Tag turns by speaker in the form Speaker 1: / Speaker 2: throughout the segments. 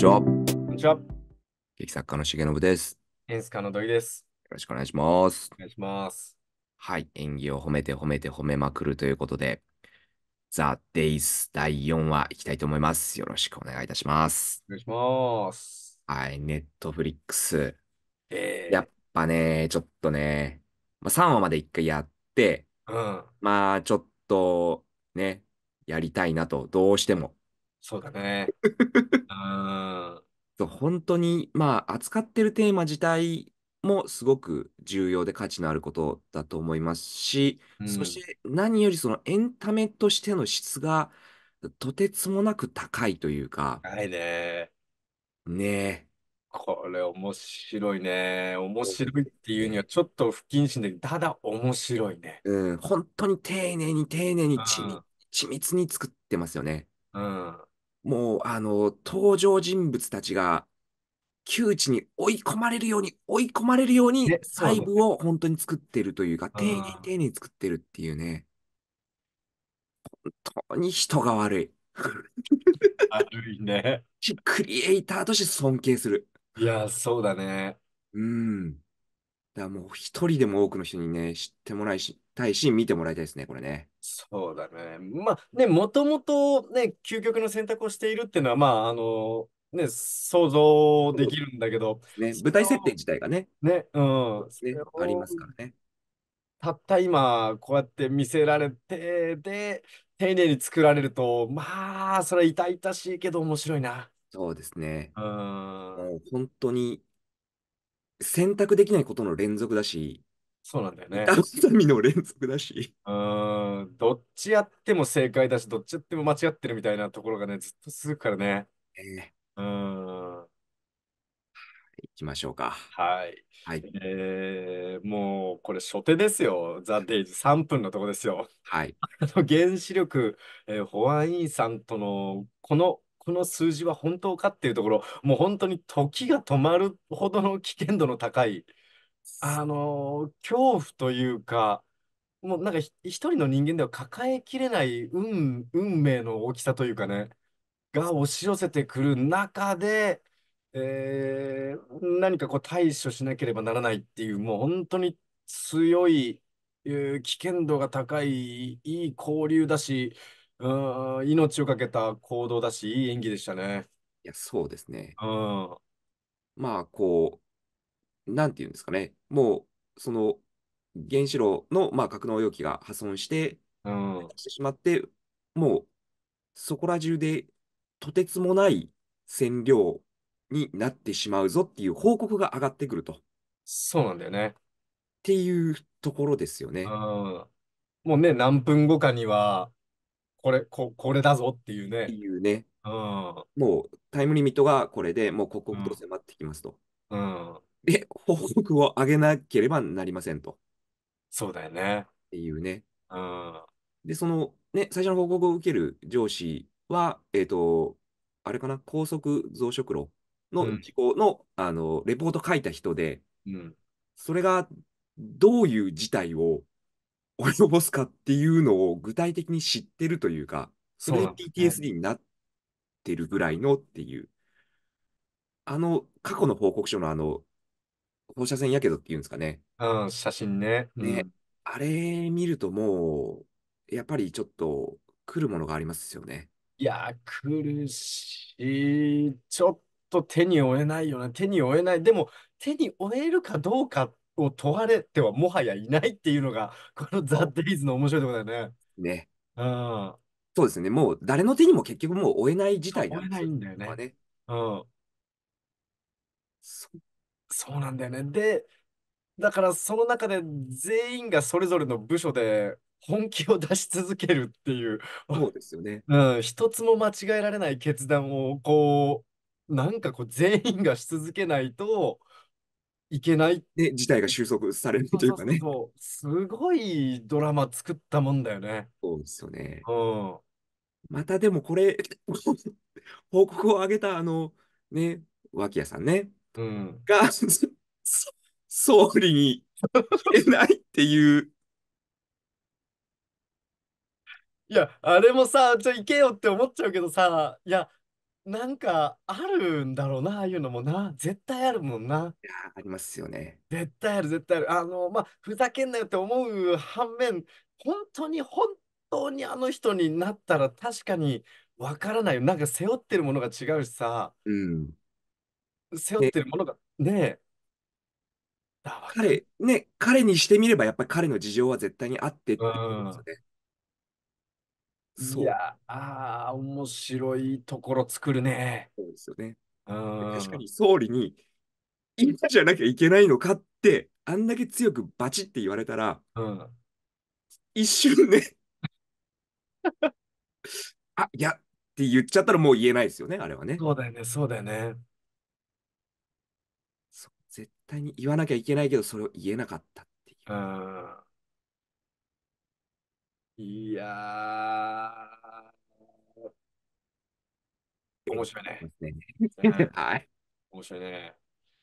Speaker 1: ちは。こんにちは。劇作家の重信です。
Speaker 2: 演出家の土井です。
Speaker 1: よろしくお願いします。お願
Speaker 2: いします。
Speaker 1: はい、演技を褒めて褒めて褒めまくるということで、ザ・デイズ第4話いきたいと思います。よろしくお願いいたします。
Speaker 2: お願いします。
Speaker 1: はい、ネットフリックス。えー、やっぱね、ちょっとね、まあ、3話まで1回やって、うん、まあちょっとね、やりたいなと、どうしてもそうだね。うん。本当に、まあ、扱ってるテーマ自体もすごく重要で価値のあることだと思いますし、うそして何よりそのエンタメとしての質がとてつもなく高いというか、い
Speaker 2: ね。ねえ。これ面白いね。面白いっていうにはちょっと不謹慎で、ただ
Speaker 1: 面白いね。うん、本当に丁寧に丁寧に緻密に作ってますよね。うん。もう、あの、登場人物たちが、窮地に追い込まれるように、追い込まれるようにね、、そう細だね。部を本当に作ってるというか、丁寧にあ丁寧に作ってるっていうね、本当に人が悪い。あ、悪いね。クリエイターとして尊敬する。いや、そうだね。うん。だかもう一人でも多くの人にね、知ってもらいしたいし、見てもらいたいですね、これね。
Speaker 2: そうだね。まあね、もともとね、究極の選択をしているっていうのは、まあ、あの、ね、想像できるんだけど。ね、舞台設定自体がね。ね、うん。ね、ありますからね。たった今、こうやって見せられて、で、丁寧に作られると、まあ、それは痛々しいけど面白いな。
Speaker 1: そうですね。うん。もう本当に選択できないことの連続だし、
Speaker 2: そうなんだよね。
Speaker 1: 痛みの連続だし。
Speaker 2: うん、どっちやっても正解だし、どっちやっても間違ってるみたいなところがね、ずっと続くからね。えー、うん。
Speaker 1: いきましょうか。
Speaker 2: はい。はい、えー、もうこれ初手ですよ。ザ・デイズ3分のとこですよ。はい。あの原子力、えー、保安員さんとのこのこの数字は本当かっていうところ、もう本当に時が止まるほどの危険度の高い、あのー、恐怖というか、もうなんか一人の人間では抱えきれない運、運命の大きさというかね、が押し寄せてくる中で、えー、何かこう対処しなければならないっていう、もう本当に強い、えー、危険度が高い、いい交流だし、うん、命をかけた行動だし、いい演技でしたね。いや、そうですね。
Speaker 1: うん。まあ、こう、なんていうんですかね。もう、その、原子炉の、まあ、格納容器が破損して、うん。してしまって、もう、そこら中で、とてつもない占領になってしまうぞっていう報告が上がってくると。そうなんだよね。っていうところですよね。うん。もうね、何分後かには、
Speaker 2: これこ、これだぞっ
Speaker 1: ていうね。っていうね。うん、もうタイムリミットがこれでもう刻々と迫ってきますと。うん、で、報告を上げなければなりませんと。そうだよね。っていうね。うん、で、その、ね、最初の報告を受ける上司は、えっ、ー、と、あれかな、高速増殖炉の事故のうん、あのレポート書いた人で、うん、それがどういう事態を及ぼすかっていうのを具体的に知ってるというか、それ PTSD になってるぐらいのっていう、あの過去の報告書のあの放射線やけどっていうんですかね。
Speaker 2: うん、写真ね。ね、うん、
Speaker 1: あれ見るともう、やっぱりちょっと来るものがありますよね。
Speaker 2: いや、苦るし、ちょっと手に負えないよな、手に負えない。でも、手に負えるかどうかっを問われてはもはやいないっていうのが、このザ・デイズの面白いところだよね。ね。うん。そうですね。もう誰の手にも結局もう負えない事態なん追えないんだよね。うん。そそうなんだよね。で、だからその中で全員がそれぞれの部署で本気を出し続けるっていう、そうですよね。うん、一つも間違えられない決断をこう、なんかこう全員がし続けないと、いけない。で、事態が収束されるというかね。そうそうそうすごいドラマ作ったもんだよね。そうですよね。うん。また
Speaker 1: でもこれ、報告を上げたあの、ね、脇屋さんね、うん。が、総理に言えないってい
Speaker 2: う、いや、あれもさ、じゃあ行けよって思っちゃうけどさ、いや、なんかあるんだろうな、ああいうのもな。絶対あるもんな。
Speaker 1: いやありますよね。
Speaker 2: 絶対ある、絶対ある。あの、まあ、ふざけんなよって思う反面、本当に本当にあの人になったら確かにわからないよ。なんか背負ってるものが違うしさ、うん。背負っ
Speaker 1: てるものが、ねえ、あ、わか彼、ね、彼にしてみれば、やっぱり彼の事情は絶対にあってってことですよね。いや
Speaker 2: あ面白いところ作るね。そうですよね。
Speaker 1: 確かに総理に今じゃなきゃいけないのかってあんだけ強くバチって言われたら、うん、一瞬ねあいやって言っちゃったらもう言えないですよねあれはね。そうだよねそうだよね。絶対に言わなきゃいけないけどそれを言えなかったっていう。
Speaker 2: いやー、面白いね。ねはい。面白いね。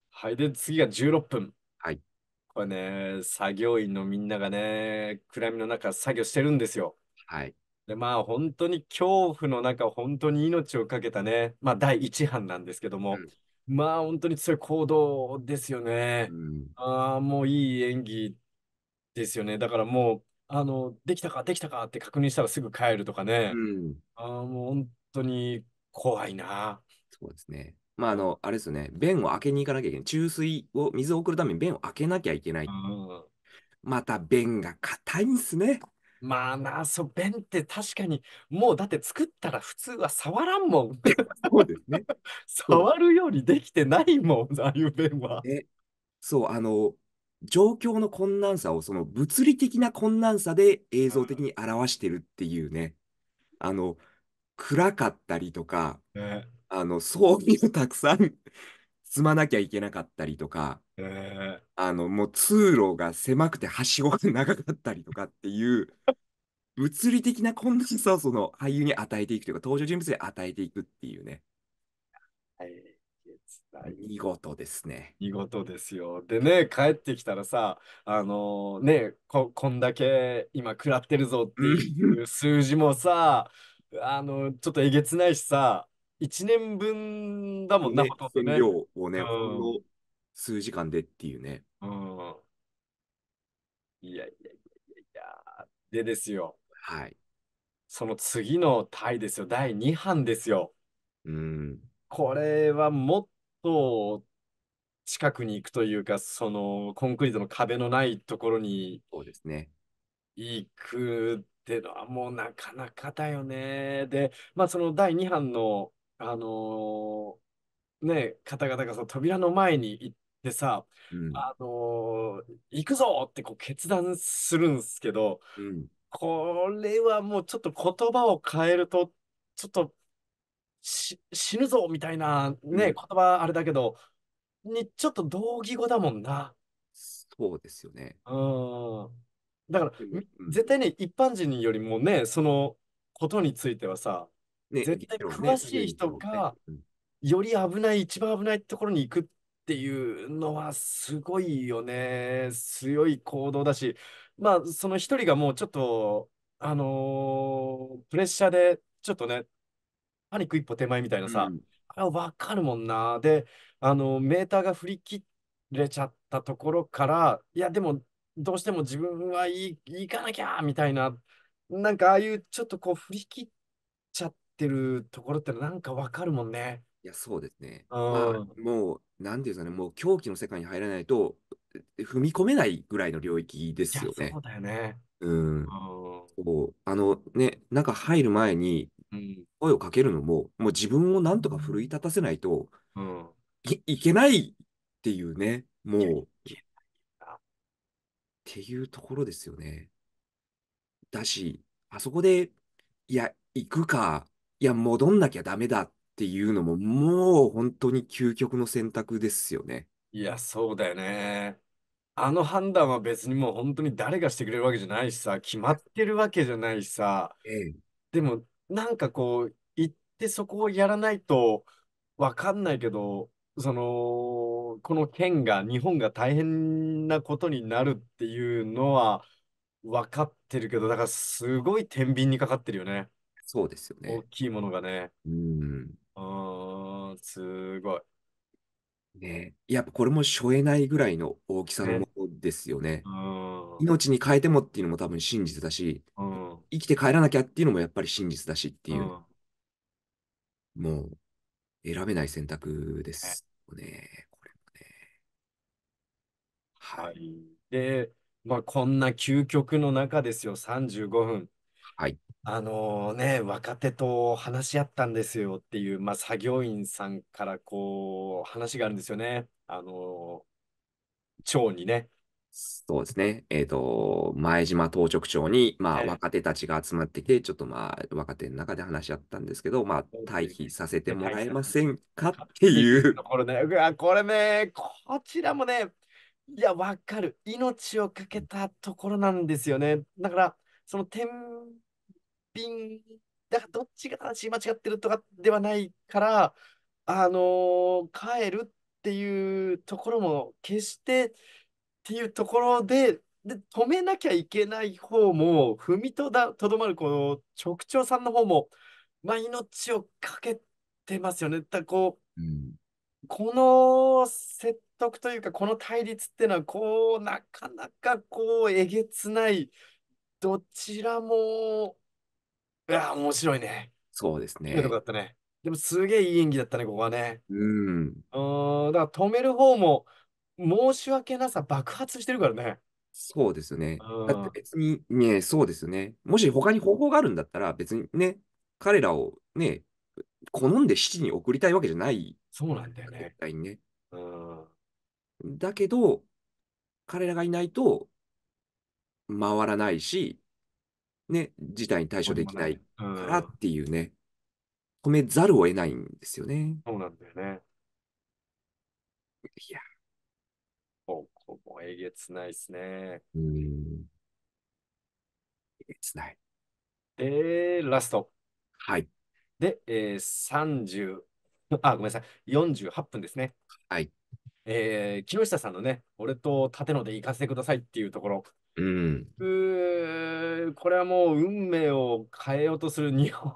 Speaker 2: はい、で、次が16分。はい。これね、作業員のみんながね、暗闇の中作業してるんですよ。はい。で、まあ本当に恐怖の中、本当に命をかけたね、まあ第1班なんですけども、うん、まあ本当に強い行動ですよね。うん、ああ、もういい演技ですよね。だからもう、あの、できたか、できたかって確認したらすぐ帰ると
Speaker 1: かね。うん。
Speaker 2: ああ、もう本当に怖いな。そうですね。
Speaker 1: まあ、あの、あれですよね。弁を開けに行かなきゃいけない。注水を、水を送るために弁を開けなきゃいけない。うんまた弁が硬いんですね。まあなあ、そう、弁って確かに、もうだって作ったら普通は触らんもん。そうですね。触るようにできてないもん、ああいう弁は。ねそう、あの、状況の困難さをその物理的な困難さで映像的に表してるっていうね、あの、暗かったりとか、ねあの、葬儀をたくさん 積まなきゃいけなかったりとか、ねあの、もう通路が狭くてはしごが長かったりとかっていう、物理的な困難さをその俳優に与えていくというか、登場人物に与えていくっていうね。はい見事ですね。
Speaker 2: 見事ですよ。でね、帰ってきたらさ、あのー、ねこ、こんだけ今食らってるぞっていう数字もさ、あのちょっとえげつないしさ、1年分だもんな、ね、ほとんどね。量をね、うん、の数時間でっていうね。うん。いやいやいやいや。でですよ。はい。その次のタイですよ。第2版ですよ。うん。これはもっと近くに行くというか、そのコンクリートの壁のないところにそうですね。行くってのはもうなかなかだよね。で、まあその第2版の、あのーね、方々がその扉の前に行ってさ、あのー行くぞってこう決断するんですけど、うん。これはもうちょっと言葉を変えると、ちょっと死ぬぞみたいなね、うん、言葉あれだけど、にちょっと同義語だもんな。
Speaker 1: そうですよね。
Speaker 2: うん。だから、うん、絶対ね、一般人よりもね、そのことについてはさ、ね、絶対詳しい人が、より危ない、一番危ないところに行くっていうのはすごいよね。強い行動だし、まあ、その一人がもうちょっと、あのー、プレッシャーで、ちょっとね、ニック一歩手前みたいなさ、うん、あれ分かるもんな。で、あの、メーターが振り切れちゃったところから、いや、でも、どうしても自分はい行かなきゃみたいな、なんかああいうちょっとこう振り切っちゃってるところってなんか分かるもんね。
Speaker 1: いや、そうですね。あまあ、もう、なんていうんすかね、もう狂気の世界に入らないと、踏み込めないぐらいの領域ですよね。そうだよね。うん。そう。あのね、なんか入る前に、声をかけるのも、もう自分をなんとか奮い立たせないと、うん、いいけないっていうね、もう。っていうところですよね。だし、あそこで、いや、行くか、いや、戻んなきゃダメだっていうのも、もう本当に究極の選択ですよね。
Speaker 2: いや、そうだよね。あの判断は別にもう本当に誰がしてくれるわけじゃないしさ、決まってるわけじゃないしさ、ええ、でもなんかこう、行ってそこをやらないとわかんないけど、その、この県が、日本が大変なことになるっていうのは分かってるけど、だからすごい天秤にかかってるよね。そうですよ大ね。きいものがね。
Speaker 1: うん。う
Speaker 2: ーん、すごい。ね。
Speaker 1: やっぱこれもしょえないぐらいの大きさのね。ものですよね。命に変えてもっていうのも多分信じてたし、生きて帰らなきゃっていうのもやっぱり真実だしっていう、うん、もう選べない選択ですね、これもね。
Speaker 2: はい。で、まあ、こんな究極の中ですよ、35分。はい。あのね、若手と話し合ったんですよっていう、まあ、作業員さんからこう話があるんですよね。あの
Speaker 1: ー、長にね。そうですね。えっ、ー、と、前島当直町に、まあ、若手たちが集まってきて、ちょっとまあ、若手の中で話し合ったんですけど、まあ、退避させてもらえませんかっていう。これね、うわこれね、こちらもね、いや、わかる。命をかけたところなん
Speaker 2: ですよね。だから、その天秤、だからどっちが正しい間違ってるとかではないから、あのー帰るっていうところも決して、っていうところで、で、止めなきゃいけない方も、踏みとだ、とどまるこの直腸さんの方も、まあ、命をかけてますよね。だこう、うん、この説得というか、この対立っていうのは、こう、なかなかこう、えげつない、どちらも、いや、面白いね。
Speaker 1: そうですね。よかったね。
Speaker 2: でも、すげえいい演技だったね、ここはね。うん。うん、だから止める
Speaker 1: 方も、申し訳なさ爆発してるからね。そうですね。だって別にね、そうですよね。もし他に方法があるんだったら、別にね、彼らをね、好んで七に送りたいわけじゃない。そうなんだよね。絶対にね。うん、だけど、彼らがいないと回らないし、ね、事態に対処できないからっていうね、止めざるを得ないんですよね。そうなんだよね。
Speaker 2: いや。もうえげつないですね。
Speaker 1: うん。
Speaker 2: えげつない。で、ラスト。はい。で、えー、30、あ、ごめんなさい、48分ですね。はい。えー、木下さんのね、俺と立野で行かせてくださいっていうところ。うん、うこれはもう運命を変えようとする日本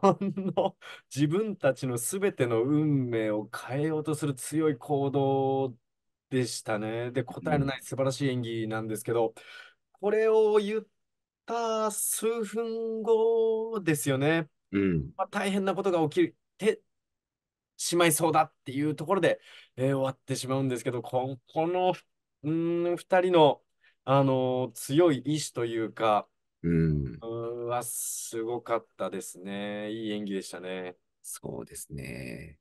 Speaker 2: の自分たちの全ての運命を変えようとする強い行動でしたね。で、答えのない素晴らしい演技なんですけど、これを言った数分後ですよね。うん。まあ、大変なことが起きてしまいそうだっていうところで、えー終わってしまうんですけど、ここの、2人の、あのー強い意志というか、うん。うんはすごかったですね。いい演技でしたね。
Speaker 1: そうですね。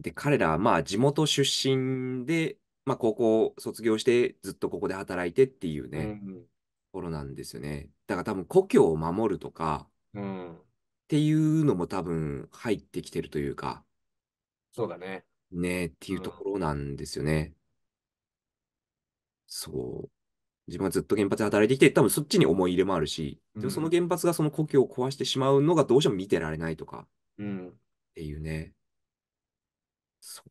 Speaker 1: で、彼らはまあ地元出身で、まあ高校卒業してずっとここで働いてっていううね、ん。ところなんですよね。だから多分故郷を守るとかうん。っていうのも多分入ってきてるというか、そうだね。ね、っていうところなんですよね。そう。自分はずっと原発で働いてきて、多分そっちに思い入れもあるし、うでもその原発がその故郷を壊してしまうのがどうしても見てられないとかっうん。ていうね。
Speaker 2: そう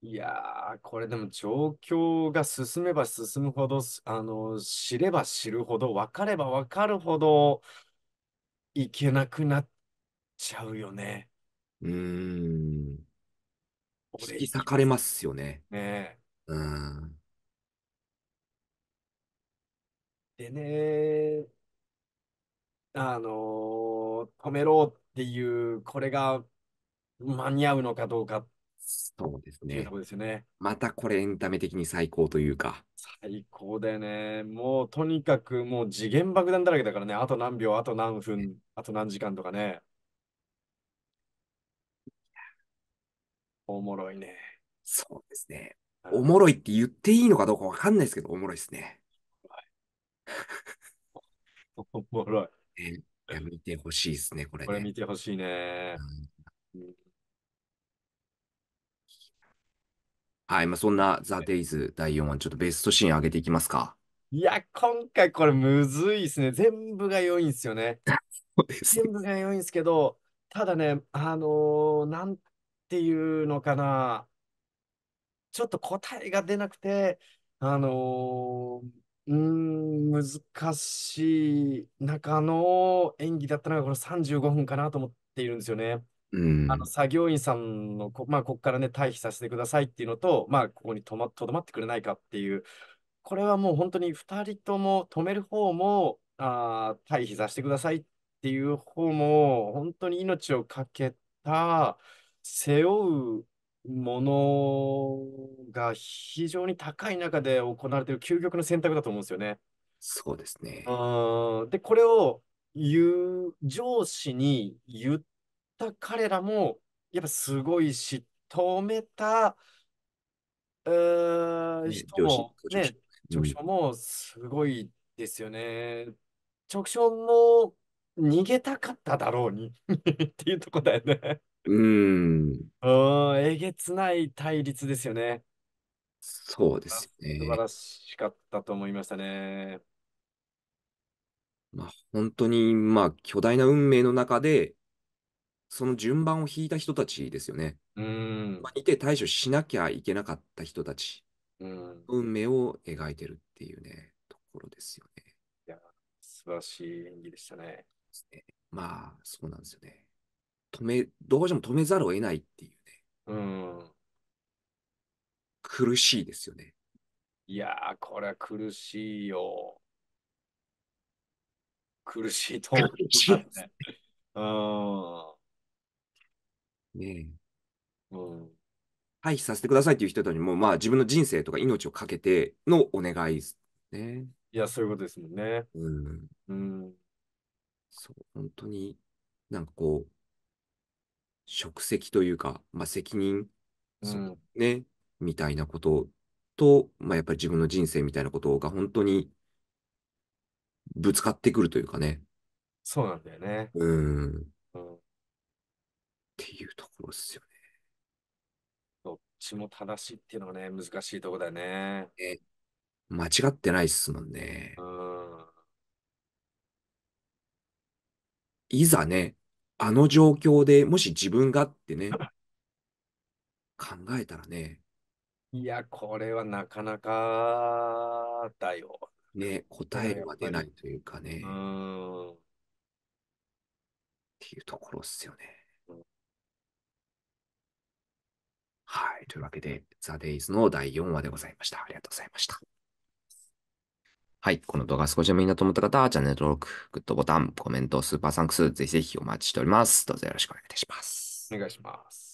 Speaker 2: いやー、これでも状況が進めば進むほど、あの、知れば知るほど、分かれば分かるほど、いけなくなっちゃうよね。
Speaker 1: うーん。俺、引き裂かれますよね。ね。うん。
Speaker 2: でね、あのー止めろっていう、これが間に合うのかどうかっそうですね。ですね。ま
Speaker 1: たこれエンタメ的に最高というか。
Speaker 2: 最高だよね。もうとにかくもう次元爆弾だらけだからね。あと何秒、あと何分、あと何時間とかね。おもろいね。
Speaker 1: そうですね。おもろいって言っていいのかどうかわかんないですけど、おもろいですね。おもろい。え、見てほしいですね、これ、ね、これ見てほしいね。うんはい、まあ、そんなザ・デイズ第4話、ちょっとベストシーン上げていきますか。
Speaker 2: いや、今回これむずいですね。全部が良いんですよね。そうです全部が良いんですけど、ただね、あのーなんていうのかな、ちょっと答えが出なくて、あのーうん、難しい中の演技だったのがこの35分かなと思っているんですよね。あの作業員さんのこ、まあ、ここからね、退避させてくださいっていうのと、まあ、ここにとまとどまってくれないかっていう、これはもう本当に2人とも止める方もあ退避させてくださいっていう方も、本当に命をかけた、背負うものが非常に高い中で行われている究極の選択だと思うんですよね。そうですね。で、これを言う上司に言っった彼らも、やっぱすごいし、止めた、えー、人も、ね、直射もすごいですよね。直射も逃げたかっただろうに っていうと
Speaker 1: こだよねうん。
Speaker 2: えげつない対立ですよね。
Speaker 1: そうですね。素
Speaker 2: 晴らしかったと思いましたね。
Speaker 1: まあ、本当に、まあ、巨大な運命の中で、その順番を引いた人たちですよね。うん。まあ、いて対処しなきゃいけなかった人たち。うん。運命を描いてるっていうね、ところですよね。いや、
Speaker 2: 素晴らしい演技でしたね。ね
Speaker 1: まあ、そうなんですよね。止め、どうしても止めざるを得ないっていうね。うん。苦しいですよね。いやー、こ
Speaker 2: れは苦しいよ。苦
Speaker 1: しいと思いですね。うん。ねえ。うん。廃避させてくださいっていう人たちも、まあ自分の人生とか命をかけてのお願いですね。
Speaker 2: いや、そういうことですもんね。
Speaker 1: うん。うん。そう、本当になんかこう、職責というか、まあ責任、うん、ね、みたいなことと、まあやっぱり自分の人生みたいなことが本当にぶつかってくるというかね。
Speaker 2: そうなんだよね。
Speaker 1: うん。ですよね。
Speaker 2: どっちも正しいっていうのはね、難しいとこだよね。
Speaker 1: 間違ってないっすもんね。うん。いざね、あの状況でもし自分がってね、考えたらね。い
Speaker 2: や、これはなかなかだよ。
Speaker 1: ね、答えは出ないというかね。うん。っていうところっすよね。というわけで、The Days の第4話でございました。ありがとうございました。はい。この動画少しでもいいなと思った方は、チャンネル登録、グッドボタン、コメント、スーパーサンクス、ぜひぜひお待ちしております。どうぞよろしくお願いいたしま
Speaker 2: す。お願いします。